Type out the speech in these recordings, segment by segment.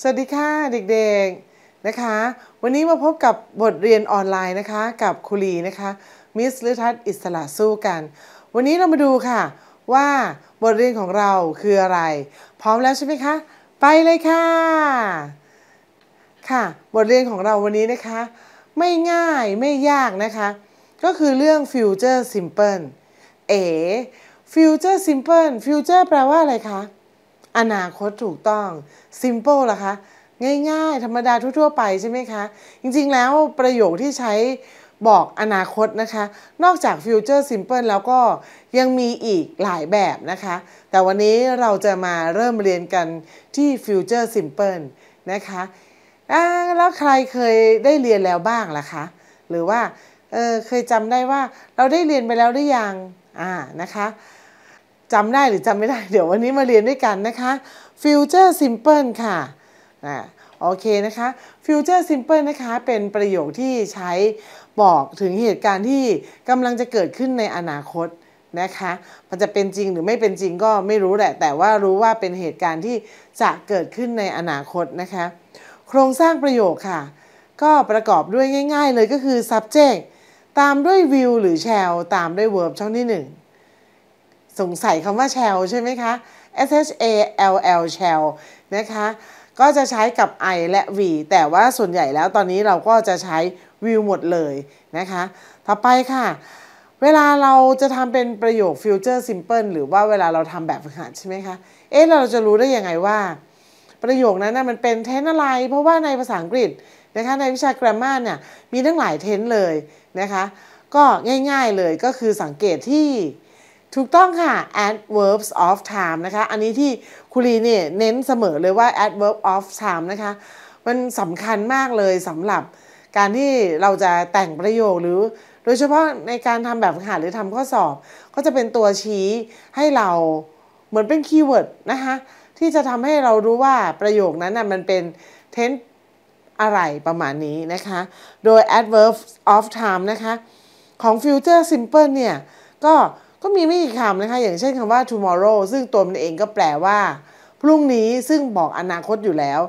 สวัสดีค่ะ เด็กๆนะคะ วันนี้มาพบกับบทเรียนออนไลน์นะคะ กับคุรีนะคะมิสลอทัศอิสระสู้กัน วันนี้เรามาดูค่ะว่าบทเรียนของเราคืออะไร พร้อมแล้วใช่ไหมคะ ไปเลยค่ะ ค่ะ บทเรียนของเราวันนี้นะคะ ไม่ง่ายไม่ยากนะคะ ก็คือเรื่อง future simple เอ๋ future simple future แปลว่าอะไรคะอนาคตถูกต้อง simple ล่ะคะ ง่ายๆ ธรรมดาทั่วๆไปใช่ไหมคะ จริงๆแล้วประโยคที่ใช้บอกอนาคตนะคะ นอกจาก future simple แล้วก็ยังมีอีกหลายแบบนะคะ แต่วันนี้เราจะมาเริ่มเรียนกันที่ future simple นะคะ แล้วใครเคยได้เรียนแล้วบ้างล่ะคะ หรือว่าเเคยจำได้ว่าเราได้เรียนไปแล้วหรือยัง อ่า นะคะจำได้หรือจำไม่ได้เดี๋ยววันนี้มาเรียนด้วยกันนะคะ future simple ค่ะนะโอเคนะคะ future simple นะคะเป็นประโยคที่ใช้บอกถึงเหตุการณ์ที่กำลังจะเกิดขึ้นในอนาคตนะคะมันจะเป็นจริงหรือไม่เป็นจริงก็ไม่รู้แหละแต่ว่ารู้ว่าเป็นเหตุการณ์ที่จะเกิดขึ้นในอนาคตนะคะ โครงสร้างประโยคค่ะ ก็ประกอบด้วยง่าย ๆเลยก็คือ subject ตามด้วย will หรือ shall ตามด้วย verb ช่องที่ 1สงสัยคำว่าแชลใช่ไหมคะ S H A L L s ชลนะคะก็จะใช้กับ I และ V แต่ว่าส่วนใหญ่แล้วตอนนี้เราก็จะใช้ v i l หมดเลยนะคะต่อไปค่ะ เวลาเราจะทำเป็นประโยค future simple หรือว่าเวลาเราทำแบบฝึกหัดใช่ไหมคะ เอ๊ะเราจะรู้ได้ยังไงว่า ประโยคนั้นนะมันเป็นเทนอะไร เพราะว่าในภาษาอังกฤษนะคะในวิชา grammar เนี่ย มีทั้งหลายเทนเลยนะคะก็ง่ายๆเลยก็คือสังเกตที่ถูกต้องค่ะ adverbs of time นะคะ อันนี้ที่คุรีเนี่ยเน้นเสมอเลยว่า adverb of time นะคะ มันสำคัญมากเลยสำหรับการที่เราจะแต่งประโยคหรือโดยเฉพาะในการทำแบบฝึกหัดหรือทำข้อสอบ ก็จะเป็นตัวชี้ให้เราเหมือนเป็นคีย์เวิร์ดนะคะที่จะทำให้เรารู้ว่าประโยคนั้นนะ่ะมันเป็น tense อะไรประมาณนี้นะคะ โดย adverb of time นะคะของ future simple เนี่ยก็ก็มีไม่กี่คำนะคะ อย่างเช่นคำว่า tomorrow ซึ่งตัวมันเองก็แปลว่า พรุ่งนี้ซึ่งบอกอนาคตอยู่แล้ว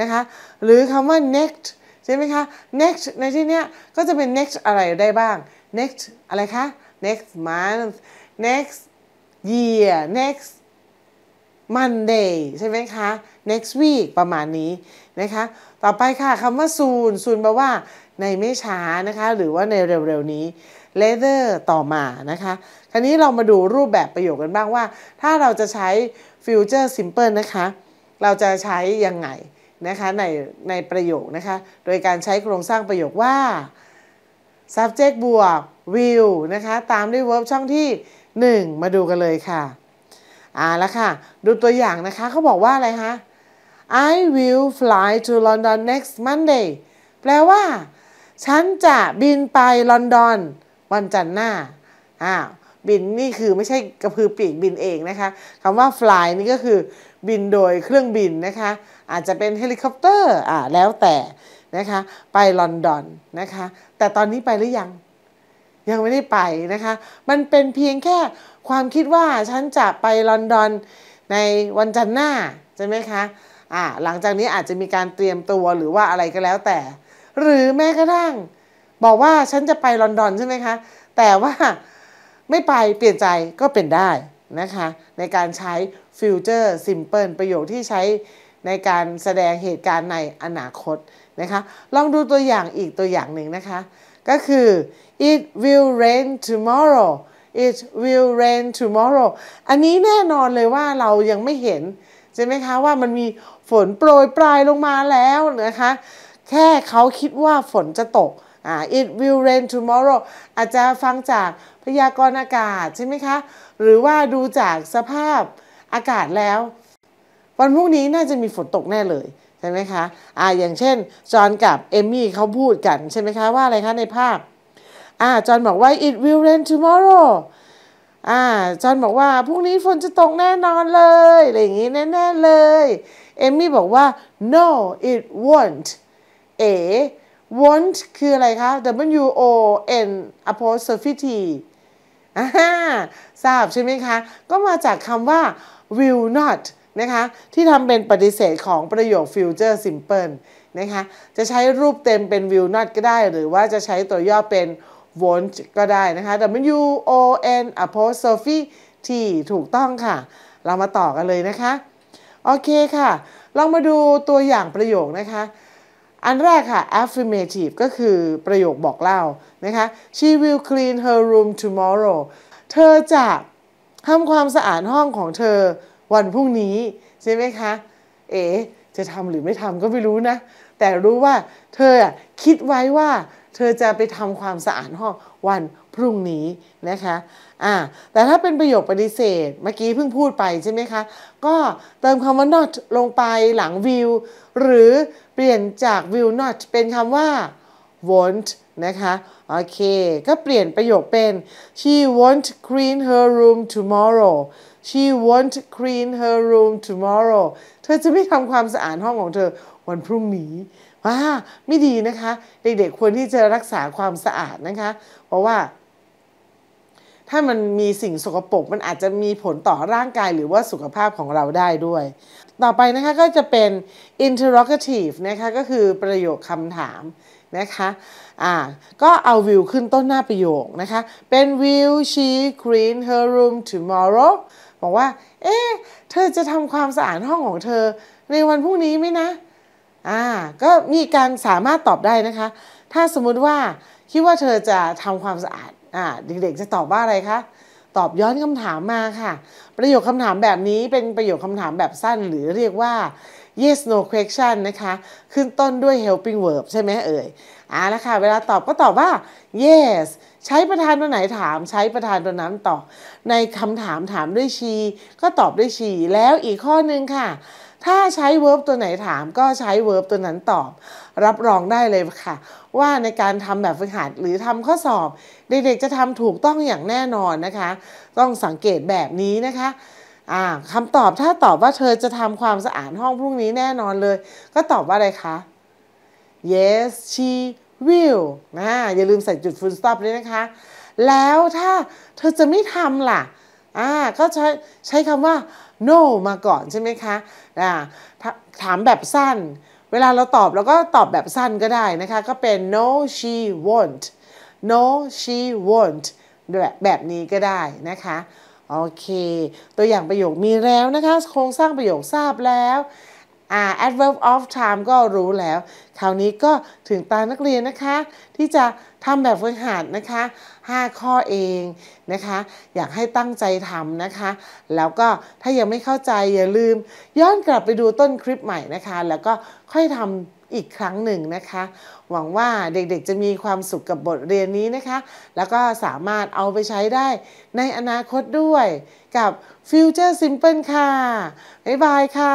นะคะ หรือคำว่า next ใช่ไหมคะ next ในที่เนี้ยก็จะเป็น next อะไรได้บ้าง next อะไรคะ next month next year next Monday ใช่ไหมคะ next week ประมาณนี้ นะคะ ต่อไปค่ะคำว่า soon soon แปลว่าในไม่ช้านะคะ หรือว่าในเร็วๆ นี้ later ต่อมานะคะคราวนี้เรามาดูรูปแบบประโยคกันบ้างว่า ถ้าเราจะใช้ future simple นะคะ เราจะใช้ยังไงนะคะ ในในประโยคนะคะ โดยการใช้โครงสร้างประโยคว่า subject บวก will นะคะ ตามด้วย verb ช่องที่ 1 มาดูกันเลยค่ะอ่าแล้วค่ะ ดูตัวอย่างนะคะเขาบอกว่าอะไรคะ I will fly to London next Monday แปลว่าฉันจะบินไปลอนดอน วันจันทร์หน้าอ่าบินนี่คือไม่ใช่กระพือปีกบินเองนะคะคำว่า fly นี่ก็คือ บินโดยเครื่องบินนะคะ อาจจะเป็นเฮลิคอปเตอร์อ่าแล้วแต่นะคะ ไปลอนดอนนะคะ แต่ตอนนี้ไปหรือยัง ยังไม่ได้ไปนะคะ มันเป็นเพียงแค่ความคิดว่าฉันจะไปลอนดอนในวันจันทร์หน้าใช่ไหมคะอ่าหลังจากนี้อาจจะมีการเตรียมตัวหรือว่าอะไรก็แล้วแต่หรือแม้กระทั่งบอกว่าฉันจะไปลอนดอนใช่ไหมคะ แต่ว่าไม่ไปเปลี่ยนใจก็เป็นได้นะคะ ในการใช้ฟิวเจอร์ซิมเพิลประโยคที่ใช้ในการแสดงเหตุการณ์ในอนาคตนะคะ ลองดูตัวอย่างอีกตัวอย่างหนึ่งนะคะ ก็คือ it will rain tomorrow it will rain tomorrow อันนี้แน่นอนเลยว่าเรายังไม่เห็น ใช่ไหมคะ ว่ามันมีฝนโปรยปลายลงมาแล้วนะคะแค่เขาคิดว่าฝนจะตก อ่า it will rain tomorrow อาจจะฟังจากพยากรณ์อากาศใช่ไหมคะ หรือว่าดูจากสภาพอากาศแล้ว วันพรุ่งนี้น่าจะมีฝนตกแน่เลยใช่ไหมคะ อ่า อย่างเช่น จอห์นกับเอมมี่เขาพูดกันใช่ไหมคะว่าอะไรคะในภาพอ่า จอห์นบอกว่า it will rain tomorrow อ่า จอห์นบอกว่าพรุ่งนี้ฝนจะตกแน่นอนเลย อะไรอย่างนี้แน่ๆเลย เอมมี่บอกว่า no it won't เอ want คืออะไรคะ w o n apostrophe t ทราบใช่ไหมคะ ก็มาจากคำว่า will not นะคะ ที่ทำเป็นปฏิเสธของประโยค future simple นะคะ จะใช้รูปเต็มเป็น will not ก็ได้ หรือว่าจะใช้ตัวย่อเป็น won't ก็ได้นะคะ w o n apostrophe t ถูกต้องค่ะ เรามาต่อกันเลยนะคะ โอเคค่ะ ลองมาดูตัวอย่างประโยคนะคะอันแรกค่ะ affirmative ก็คือประโยคบอกเล่านะคะ she will clean her room tomorrow เธอจะทำความสะอาดห้องของเธอวันพรุ่งนี้ ใช่ไหมคะ เอ๋จะทำหรือไม่ทำก็ไม่รู้นะ แต่รู้ว่าเธอคิดไว้ว่าเธอจะไปทำความสะอาดห้องวันพรุ่งนี้นะคะอ่าแต่ถ้าเป็นประโยคปฏิเสธเมื่อกี้เพิ่งพูดไปใช่ไหมคะ ก็เติมคำว่า not ลงไปหลัง will หรือเปลี่ยนจาก will not เป็นคำว่า won't นะคะ โอเค ก็เปลี่ยนประโยคเป็น she won't clean her room tomorrow she won't clean her room tomorrow เธอจะไม่ทำความสะอาดห้องของเธอวันพรุ่งนี้ ว่า ไม่ดีนะคะ เด็กๆควรที่จะรักษาความสะอาดนะคะ เพราะว่าถ้ามันมีสิ่งสกปรกมันอาจจะมีผลต่อร่างกายหรือว่าสุขภาพของเราได้ด้วย ต่อไปนะคะก็จะเป็น interrogative นะคะก็คือประโยคคำถามนะคะอ่าก็เอาวิวขึ้นต้นหน้าประโยคนะคะเป็น will she clean her room tomorrow บอกว่าเอ๊เธอจะทำความสะอาดห้องของเธอในวันพรุ่งนี้ไหมนะอ่าก็มีการสามารถตอบได้นะคะ ถ้าสมมุติว่าคิดว่าเธอจะทำความสะอาด่าเด็กๆ จะตอบว่าอะไรคะ ตอบย้อนคำถามมาค่ะ ประโยคคำถามแบบนี้เป็นประโยคคำถามแบบสั้นหรือเรียกว่า yes no question นะคะ ขึ้นต้นด้วย helping verb ใช่ไหมเอ่ยอ่าลวค่ะเวลาตอบก็ตอบว่า yes ใช้ประธานตัวไหนถามใช้ประธานตัวนั้นตอบในคำถามถามด้วย she ก็ตอบด้วย she แล้วอีกข้อนึงค่ะถ้าใช้เิร์บตัวไหนถามก็ใช้เิร์บตัวนั้นตอบ รับรองได้เลยค่ะ ว่าในการทำแบบฝึกหัดหรือทำข้อสอบ เด็กๆจะทำถูกต้องอย่างแน่นอนนะคะ ต้องสังเกตแบบนี้นะคะคำตอบถ้าตอบว่าเธอจะทำความสะอาดห้องพรุ่งนี้แน่นอนเลย ก็ตอบว่าอะไรคะ yes she will นะอย่าลืมใส่จุด full stop ด้วยนะคะ แล้วถ้าเธอจะไม่ทำล่ะอ่าก็ใช้ใช้คำว่า no มาก่อนใช่ไหมคะอ่าถามแบบสั้น เวลาเราตอบเราก็ตอบแบบสั้นก็ได้นะคะก็เป็น no she won't no she won't แบบแบบนี้ก็ได้นะคะโอเคตัวอย่างประโยคมีแล้วนะคะโครงสร้างประโยคทราบแล้ว adverb of time ก็รู้แล้วคราวนี้ก็ถึงตานักเรียนนะคะ ที่จะทำแบบฝึกหัดนะคะ 5 ข้อเองนะคะ อยากให้ตั้งใจทำนะคะ แล้วก็ถ้ายังไม่เข้าใจอย่าลืมย้อนกลับไปดูต้นคลิปใหม่นะคะ แล้วก็ค่อยทำอีกครั้งหนึ่งนะคะ หวังว่าเด็กๆจะมีความสุขกับบทเรียนนี้นะคะ แล้วก็สามารถเอาไปใช้ได้ในอนาคตด้วยกับ Future Simple ค่ะ บ๊ายบายค่ะ